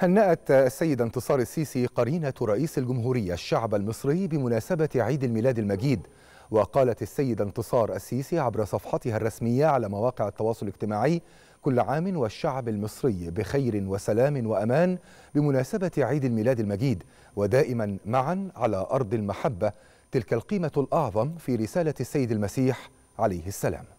هنأت السيد انتصار السيسي قرينة رئيس الجمهورية الشعب المصري بمناسبة عيد الميلاد المجيد وقالت السيدة انتصار السيسي عبر صفحتها الرسمية على مواقع التواصل الاجتماعي كل عام والشعب المصري بخير وسلام وأمان بمناسبة عيد الميلاد المجيد ودائما معا على أرض المحبة تلك القيمة الأعظم في رسالة السيد المسيح عليه السلام